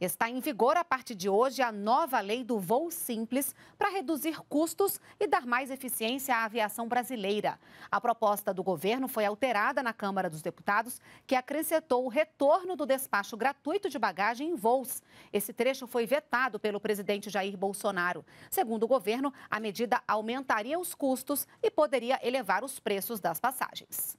Está em vigor a partir de hoje a nova lei do voo simples para reduzir custos e dar mais eficiência à aviação brasileira. A proposta do governo foi alterada na Câmara dos Deputados, que acrescentou o retorno do despacho gratuito de bagagem em voos. Esse trecho foi vetado pelo presidente Jair Bolsonaro. Segundo o governo, a medida aumentaria os custos e poderia elevar os preços das passagens.